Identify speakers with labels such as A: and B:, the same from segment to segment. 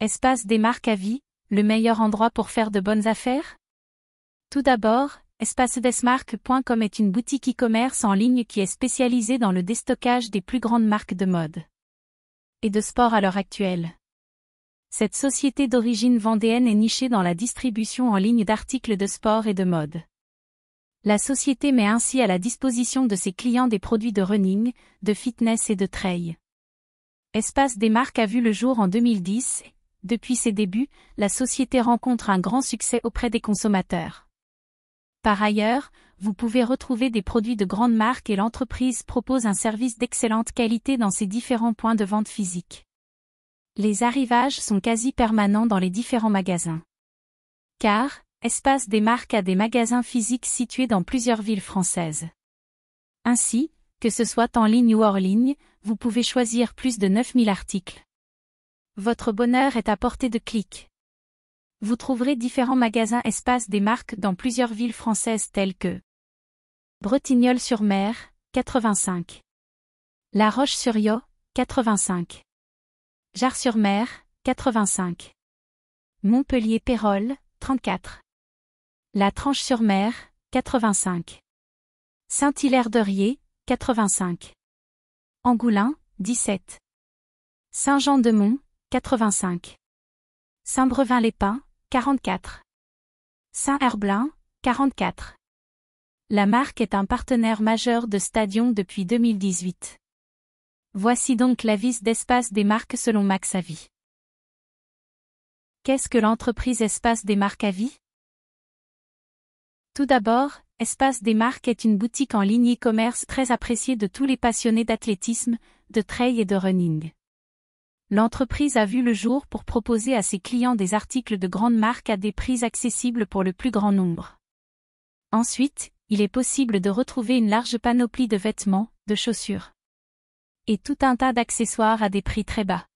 A: Espace des marques à vie, le meilleur endroit pour faire de bonnes affaires Tout d'abord, espacedesmarques.com est une boutique e-commerce en ligne qui est spécialisée dans le déstockage des plus grandes marques de mode et de sport à l'heure actuelle. Cette société d'origine vendéenne est nichée dans la distribution en ligne d'articles de sport et de mode. La société met ainsi à la disposition de ses clients des produits de running, de fitness et de trail. Espace des marques a vu le jour en 2010 depuis ses débuts, la société rencontre un grand succès auprès des consommateurs. Par ailleurs, vous pouvez retrouver des produits de grandes marques et l'entreprise propose un service d'excellente qualité dans ses différents points de vente physiques. Les arrivages sont quasi permanents dans les différents magasins. Car, espace des marques a des magasins physiques situés dans plusieurs villes françaises. Ainsi, que ce soit en ligne ou hors ligne, vous pouvez choisir plus de 9000 articles. Votre bonheur est à portée de clic. Vous trouverez différents magasins espaces des marques dans plusieurs villes françaises telles que Bretignolles-sur-Mer, 85. La Roche-sur-Yo, 85. Jarre-sur-Mer, 85. Montpellier-Pérol, 34. La Tranche-sur-Mer, 85. Saint-Hilaire-de-Riez, 85. Angoulins, 17. Saint-Jean-de-Mont, 85. Saint-Brevin-les-Pins, 44. Saint-Herblain, 44. La marque est un partenaire majeur de Stadion depuis 2018. Voici donc l'avis d'espace des marques selon Max Avis. Qu'est-ce que l'entreprise Espace des marques Avis Tout d'abord, Espace des marques est une boutique en ligne e-commerce très appréciée de tous les passionnés d'athlétisme, de trail et de running l'entreprise a vu le jour pour proposer à ses clients des articles de grandes marques à des prix accessibles pour le plus grand nombre. Ensuite, il est possible de retrouver une large panoplie de vêtements, de chaussures et tout un tas d'accessoires à des prix très bas.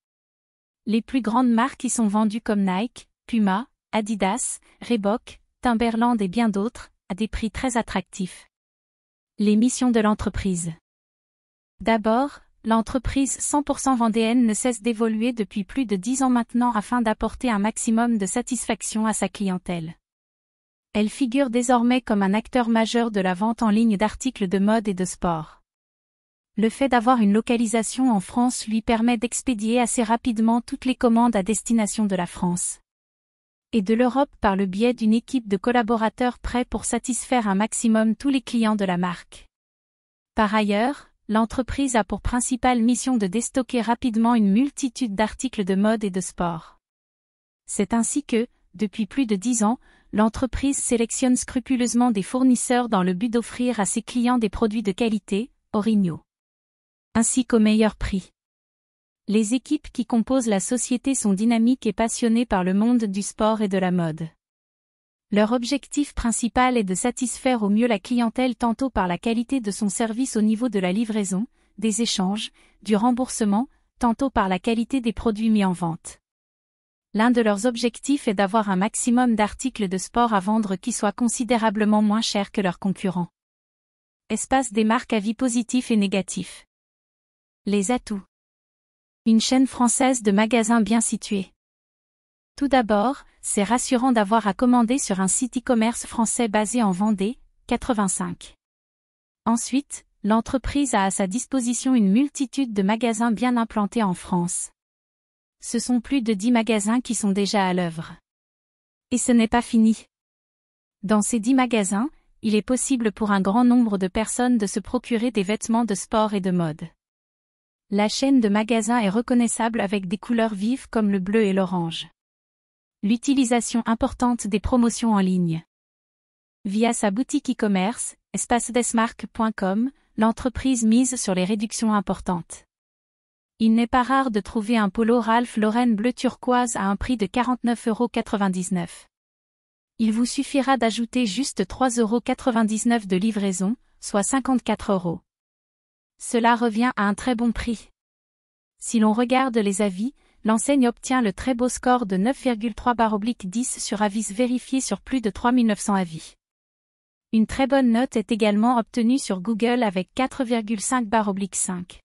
A: Les plus grandes marques y sont vendues comme Nike, Puma, Adidas, Reebok, Timberland et bien d'autres, à des prix très attractifs. Les missions de l'entreprise. D'abord, L'entreprise 100% vendéenne ne cesse d'évoluer depuis plus de dix ans maintenant afin d'apporter un maximum de satisfaction à sa clientèle. Elle figure désormais comme un acteur majeur de la vente en ligne d'articles de mode et de sport. Le fait d'avoir une localisation en France lui permet d'expédier assez rapidement toutes les commandes à destination de la France et de l'Europe par le biais d'une équipe de collaborateurs prêts pour satisfaire un maximum tous les clients de la marque. Par ailleurs, l'entreprise a pour principale mission de déstocker rapidement une multitude d'articles de mode et de sport. C'est ainsi que, depuis plus de dix ans, l'entreprise sélectionne scrupuleusement des fournisseurs dans le but d'offrir à ses clients des produits de qualité, originaux, ainsi qu'au meilleur prix. Les équipes qui composent la société sont dynamiques et passionnées par le monde du sport et de la mode. Leur objectif principal est de satisfaire au mieux la clientèle tantôt par la qualité de son service au niveau de la livraison, des échanges, du remboursement, tantôt par la qualité des produits mis en vente. L'un de leurs objectifs est d'avoir un maximum d'articles de sport à vendre qui soient considérablement moins chers que leurs concurrents. Espace des marques à vie positif et négatif. Les atouts. Une chaîne française de magasins bien située. Tout d'abord, c'est rassurant d'avoir à commander sur un site e-commerce français basé en Vendée, 85. Ensuite, l'entreprise a à sa disposition une multitude de magasins bien implantés en France. Ce sont plus de 10 magasins qui sont déjà à l'œuvre. Et ce n'est pas fini. Dans ces 10 magasins, il est possible pour un grand nombre de personnes de se procurer des vêtements de sport et de mode. La chaîne de magasins est reconnaissable avec des couleurs vives comme le bleu et l'orange l'utilisation importante des promotions en ligne. Via sa boutique e-commerce, espacedesmarque.com, l'entreprise mise sur les réductions importantes. Il n'est pas rare de trouver un polo Ralph Lauren bleu turquoise à un prix de 49,99€. Il vous suffira d'ajouter juste 3,99€ de livraison, soit 54 euros. Cela revient à un très bon prix. Si l'on regarde les avis, l'enseigne obtient le très beau score de 9,3-10 sur avis vérifiés sur plus de 3900 avis. Une très bonne note est également obtenue sur Google avec 4,5-5.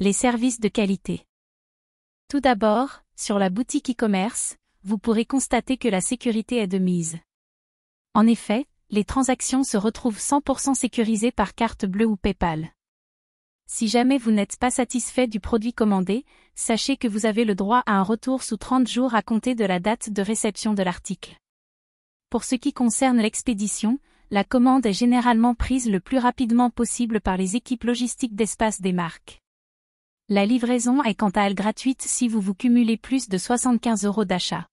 A: Les services de qualité. Tout d'abord, sur la boutique e-commerce, vous pourrez constater que la sécurité est de mise. En effet, les transactions se retrouvent 100% sécurisées par carte bleue ou PayPal. Si jamais vous n'êtes pas satisfait du produit commandé, sachez que vous avez le droit à un retour sous 30 jours à compter de la date de réception de l'article. Pour ce qui concerne l'expédition, la commande est généralement prise le plus rapidement possible par les équipes logistiques d'espace des marques. La livraison est quant à elle gratuite si vous vous cumulez plus de 75 euros d'achat.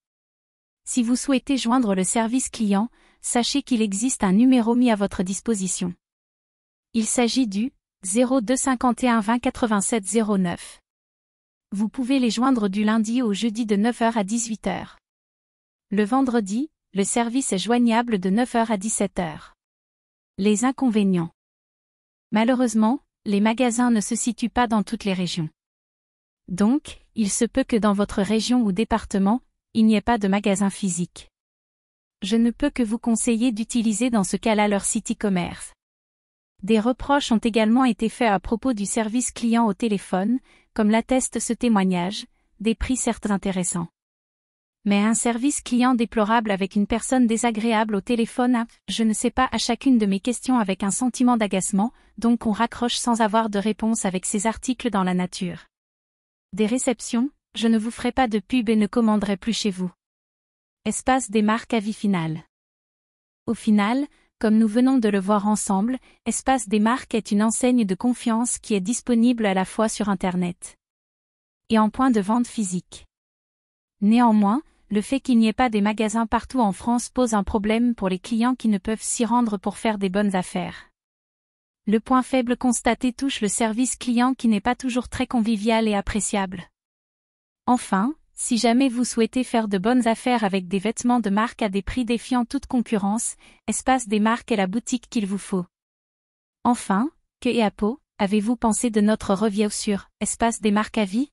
A: Si vous souhaitez joindre le service client, sachez qu'il existe un numéro mis à votre disposition. Il s'agit du 0251 20 87 09. Vous pouvez les joindre du lundi au jeudi de 9h à 18h. Le vendredi, le service est joignable de 9h à 17h. Les inconvénients. Malheureusement, les magasins ne se situent pas dans toutes les régions. Donc, il se peut que dans votre région ou département, il n'y ait pas de magasin physique. Je ne peux que vous conseiller d'utiliser dans ce cas-là leur site e-commerce. Des reproches ont également été faits à propos du service client au téléphone, comme l'atteste ce témoignage, des prix certes intéressants. Mais un service client déplorable avec une personne désagréable au téléphone, je ne sais pas à chacune de mes questions avec un sentiment d'agacement, donc on raccroche sans avoir de réponse avec ces articles dans la nature. Des réceptions, je ne vous ferai pas de pub et ne commanderai plus chez vous. Espace des marques à vie finale. Au final, comme nous venons de le voir ensemble, Espace des marques est une enseigne de confiance qui est disponible à la fois sur Internet et en point de vente physique. Néanmoins, le fait qu'il n'y ait pas des magasins partout en France pose un problème pour les clients qui ne peuvent s'y rendre pour faire des bonnes affaires. Le point faible constaté touche le service client qui n'est pas toujours très convivial et appréciable. Enfin, si jamais vous souhaitez faire de bonnes affaires avec des vêtements de marque à des prix défiant toute concurrence, Espace des marques est la boutique qu'il vous faut. Enfin, que et à peau, avez-vous pensé de notre review sur Espace des marques à vie